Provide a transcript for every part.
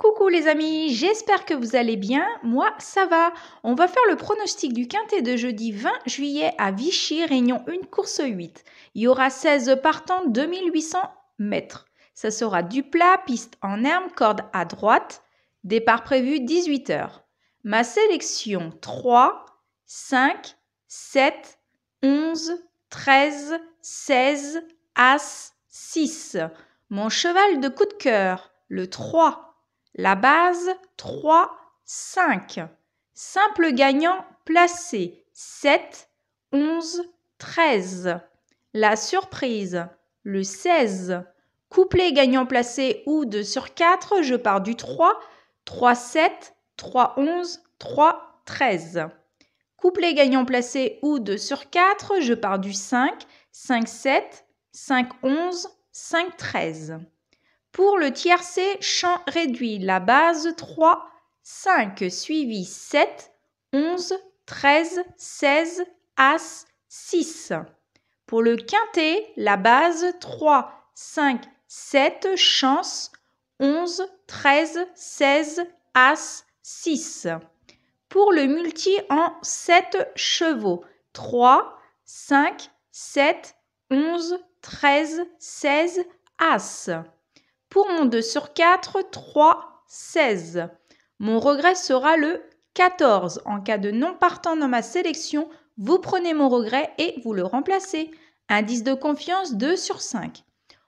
Coucou les amis, j'espère que vous allez bien. Moi, ça va. On va faire le pronostic du quintet de jeudi 20 juillet à Vichy, Réunion 1, course 8. Il y aura 16 partants, 2800 mètres. Ça sera du plat, piste en herbe, corde à droite. Départ prévu 18h. Ma sélection 3, 5, 7, 11, 13, 16, As, 6. Mon cheval de coup de cœur, le 3. La base 3, 5. Simple gagnant placé 7, 11, 13. La surprise le 16. Couplet gagnant placé ou 2 sur 4, je pars du 3, 3, 7, 3, 11, 3, 13. Couplet gagnant placé ou 2 sur 4, je pars du 5, 5, 7, 5, 11, 5, 13. Pour le tiercé, champ réduit, la base 3, 5 suivi 7, 11, 13, 16, As, 6. Pour le quintet, la base 3, 5, 7, chance 11, 13, 16, As, 6. Pour le multi en 7 chevaux, 3, 5, 7, 11, 13, 16, As. Pour mon 2 sur 4, 3, 16. Mon regret sera le 14. En cas de non partant dans ma sélection, vous prenez mon regret et vous le remplacez. Indice de confiance 2 sur 5.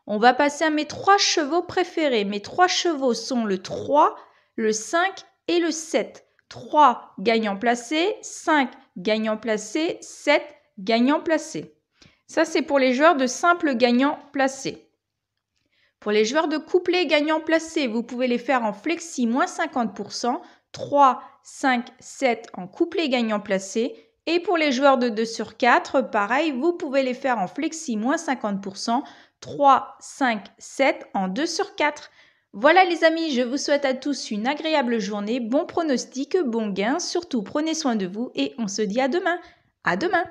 On va passer à mes 3 chevaux préférés. Mes trois chevaux sont le 3, le 5 et le 7. 3 gagnant placé, 5 gagnant placé, 7 gagnant placé. Ça, c'est pour les joueurs de simple gagnant placé. Pour les joueurs de couplet gagnant placé, vous pouvez les faire en flexi moins 50%, 3, 5, 7 en couplet gagnant placé. Et pour les joueurs de 2 sur 4, pareil, vous pouvez les faire en flexi moins 50%, 3, 5, 7 en 2 sur 4. Voilà les amis, je vous souhaite à tous une agréable journée, bon pronostic, bon gain, surtout prenez soin de vous et on se dit à demain. À demain